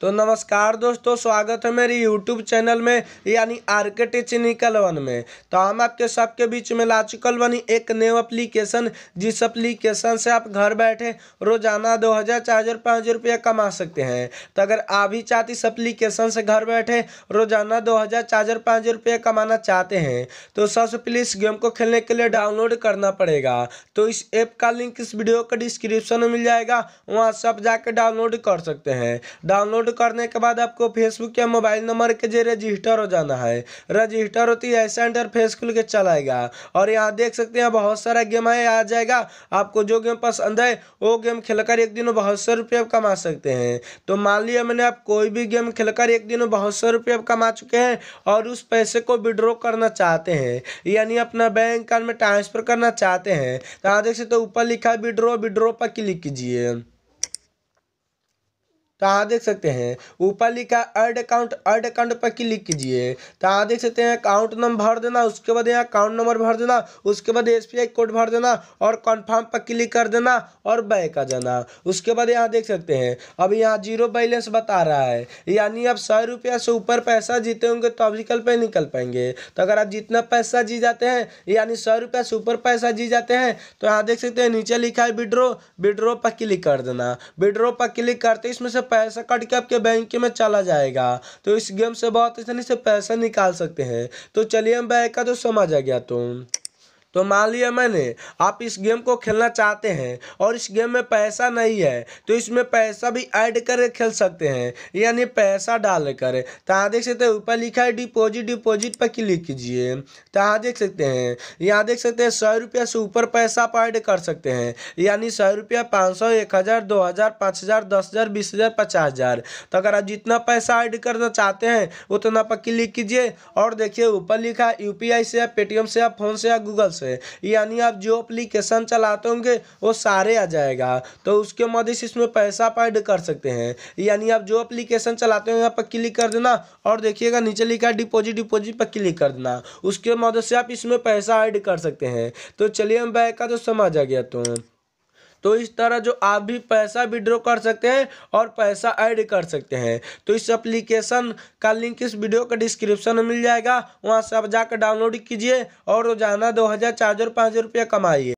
तो नमस्कार दोस्तों स्वागत है मेरी यूट्यूब चैनल में यानी आर्के टेक्निकल वन में तो हम आपके सबके बीच में ला चुकल बनी एक न्यू एप्लीकेशन जिस एप्लीकेशन से आप घर बैठे रोजाना दो हज़ार चार हज़ार पाँच हज़ार रुपया कमा सकते हैं तो अगर आप भी चाहते इस एप्लीकेशन से घर बैठे रोजाना दो हज़ार चार हज़ार पाँच हज़ार रुपया कमाना चाहते हैं तो सबसे प्लीज़ गेम को खेलने के लिए डाउनलोड करना पड़ेगा तो इस ऐप का लिंक इस वीडियो का डिस्क्रिप्शन में मिल जाएगा वहाँ से आप जाकर डाउनलोड कर सकते हैं डाउनलोड डाउनलोड करने के बाद आपको फेसबुक या मोबाइल नंबर के जरिए रजिस्टर हो जाना है रजिस्टर होती है ऐसा फेस खुल के चलाएगा और यहाँ देख सकते हैं बहुत सारा गेम है आ जाएगा आपको जो गेम पसंद है वो गेम खेलकर एक दिन बहुत सौ रुपये कमा सकते हैं तो मान लिया मैंने आप कोई भी गेम खेलकर एक दिन बहुत सौ रुपये कमा चुके हैं और उस पैसे को विड्रॉ करना चाहते हैं यानी अपना बैंक अकाउंट में ट्रांसफर करना चाहते हैं तो यहाँ देख सकते ऊपर लिखा है विड्रो विड्रो पर क्लिक कीजिए तो यहाँ देख सकते हैं ऊपर लिखा है अर्ड अकाउंट अर्ड अकाउंट पर क्लिक कीजिए तो यहाँ देख सकते हैं अकाउंट नंबर भर देना उसके बाद यहाँ अकाउंट नंबर भर देना उसके बाद एस कोड भर देना और कन्फर्म पर क्लिक कर देना और बैक आ जाना उसके बाद यहाँ देख सकते हैं अब यहाँ जीरो बैलेंस बता रहा है यानी आप सौ रुपया से ऊपर पैसा जीते होंगे तो अभी कल पे निकल पाएंगे तो अगर आप जितना पैसा जी जाते हैं यानी सौ रुपया से ऊपर पैसा जी जाते हैं तो यहाँ देख सकते हैं नीचे लिखा है विड्रो विड्रो पर क्लिक कर देना विड्रो पर क्लिक करते इसमें से पैसा कट के आपके बैंक में चला जाएगा तो इस गेम से बहुत आसानी से पैसा निकाल सकते हैं तो चलिए हम बैंक का तो समझ आ गया तो तो मान लिया मैंने आप इस गेम को खेलना चाहते हैं और इस गेम में पैसा नहीं है तो इसमें पैसा भी ऐड करके खेल सकते हैं यानी पैसा डाल कर तो यहाँ देख सकते हैं ऊपर लिखा है डिपॉजिट डिपॉजिट पर क्लिक कीजिए तो यहाँ देख सकते हैं यहाँ देख सकते हैं सौ रुपया से ऊपर पैसा आप ऐड कर सकते हैं यानी सौ रुपया पाँच सौ एक हज़ार दो हज़ार पाँच हज़ार दस हज़ार बीस हज़ार पचास हज़ार तो अगर आप जितना पैसा ऐड करना चाहते हैं उतना पर क्लिक कीजिए और देखिए ऊपर लिखा है यू से या पेटीएम से या फ़ोन से या गूगल से से यानी आप जो अप्लीकेशन चलाते होंगे वो सारे आ जाएगा तो उसके मदद से इसमें पैसा आप ऐड कर सकते हैं यानी आप जो अप्लीकेशन चलाते हो यहाँ पर क्लिक कर देना और देखिएगा नीचे लिखा है डिपोजिट डिपोजिट पर क्लिक कर देना उसके मदद से आप इसमें पैसा ऐड कर सकते हैं तो चलिए हम बैग का तो समझ आ गया तो तो इस तरह जो आप भी पैसा विड्रॉ कर सकते हैं और पैसा ऐड कर सकते हैं तो इस एप्लीकेशन का लिंक इस वीडियो का डिस्क्रिप्शन में मिल जाएगा वहाँ से आप जाकर डाउनलोड कीजिए और रोजाना दो हज़ार चार हज़ार पाँच हज़ार रुपया कमाइए